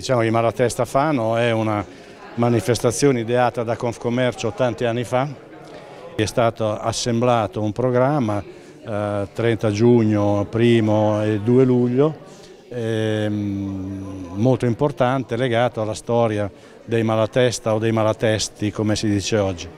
Diciamo che Maratesta Fano è una manifestazione ideata da Confcommercio tanti anni fa, è stato assemblato un programma eh, 30 giugno, 1 e 2 luglio, eh, molto importante legato alla storia dei malatesta o dei malatesti come si dice oggi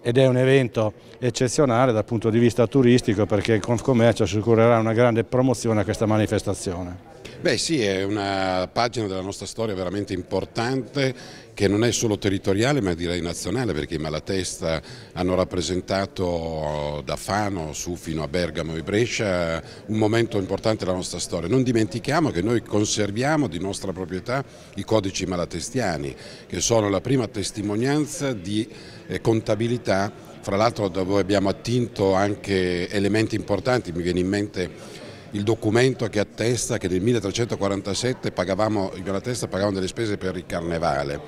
ed è un evento eccezionale dal punto di vista turistico perché Confcommercio assicurerà una grande promozione a questa manifestazione. Beh sì, è una pagina della nostra storia veramente importante che non è solo territoriale ma direi nazionale perché i Malatesta hanno rappresentato da Fano su fino a Bergamo e Brescia un momento importante della nostra storia. Non dimentichiamo che noi conserviamo di nostra proprietà i codici malatestiani che sono la prima testimonianza di eh, contabilità, fra l'altro dove abbiamo attinto anche elementi importanti, mi viene in mente il documento che attesta che nel 1347 pagavamo, io la testa pagavamo delle spese per il carnevale.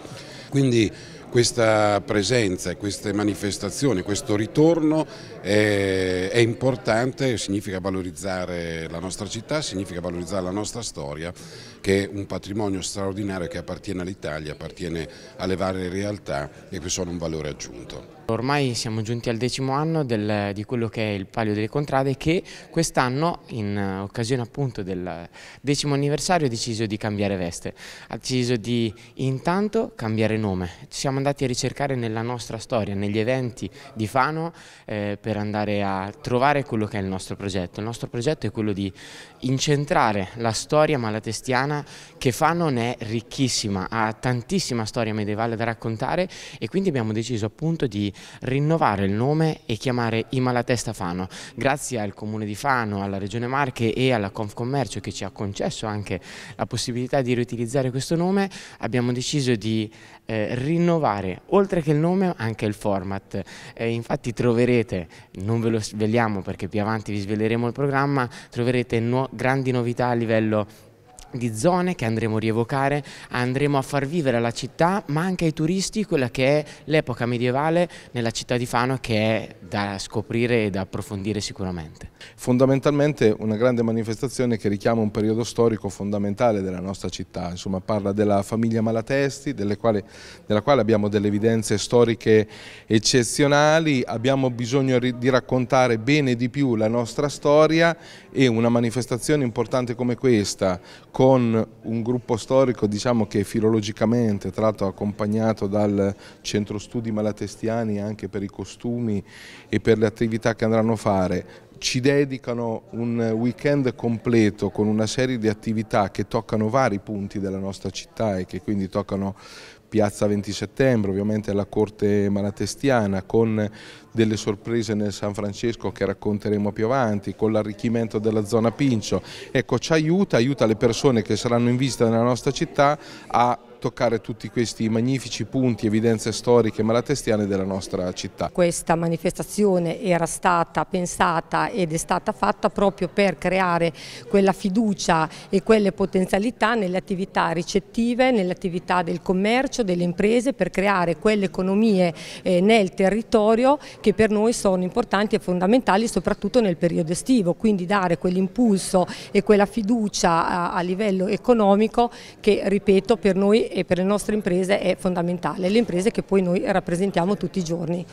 Quindi questa presenza e queste manifestazioni, questo ritorno è, è, importante, significa valorizzare la nostra città, significa valorizzare la nostra storia che è un patrimonio straordinario che appartiene all'Italia, appartiene alle varie realtà e che sono un valore aggiunto. Ormai siamo giunti al decimo anno del, di quello che è il Palio delle Contrade che quest'anno in eh, occasione appunto del decimo anniversario ha deciso di cambiare veste, ha deciso di intanto cambiare nome. Siamo siamo andati a ricercare nella nostra storia, negli eventi di Fano eh, per andare a trovare quello che è il nostro progetto. Il nostro progetto è quello di incentrare la storia malatestiana che Fano è ricchissima, ha tantissima storia medievale da raccontare e quindi abbiamo deciso appunto di rinnovare il nome e chiamare I Malatesta Fano. Grazie al Comune di Fano, alla Regione Marche e alla Confcommercio che ci ha concesso anche la possibilità di riutilizzare questo nome, abbiamo deciso di eh, rinnovare trovare oltre che il nome anche il format. Eh, infatti troverete, non ve lo sveliamo perché più avanti vi sveleremo il programma, troverete no grandi novità a livello di zone che andremo a rievocare, andremo a far vivere alla città ma anche ai turisti quella che è l'epoca medievale nella città di Fano che è da scoprire e da approfondire sicuramente. Fondamentalmente una grande manifestazione che richiama un periodo storico fondamentale della nostra città, insomma parla della famiglia Malatesti, quali, della quale abbiamo delle evidenze storiche eccezionali, abbiamo bisogno di raccontare bene di più la nostra storia e una manifestazione importante come questa, con un gruppo storico diciamo che filologicamente, tra l'altro accompagnato dal Centro Studi Malatestiani anche per i costumi e per le attività che andranno a fare, ci dedicano un weekend completo con una serie di attività che toccano vari punti della nostra città e che quindi toccano Piazza 20 settembre, ovviamente la Corte Malatestiana, con delle sorprese nel San Francesco che racconteremo più avanti, con l'arricchimento della zona Pincio. Ecco, ci aiuta, aiuta le persone che saranno in visita nella nostra città a toccare tutti questi magnifici punti, evidenze storiche malatestiane della nostra città. Questa manifestazione era stata pensata ed è stata fatta proprio per creare quella fiducia e quelle potenzialità nelle attività ricettive, nelle attività del commercio, delle imprese, per creare quelle economie eh, nel territorio che per noi sono importanti e fondamentali soprattutto nel periodo estivo, quindi dare quell'impulso e quella fiducia a livello economico che, ripeto, per noi è e per le nostre imprese è fondamentale, le imprese che poi noi rappresentiamo tutti i giorni.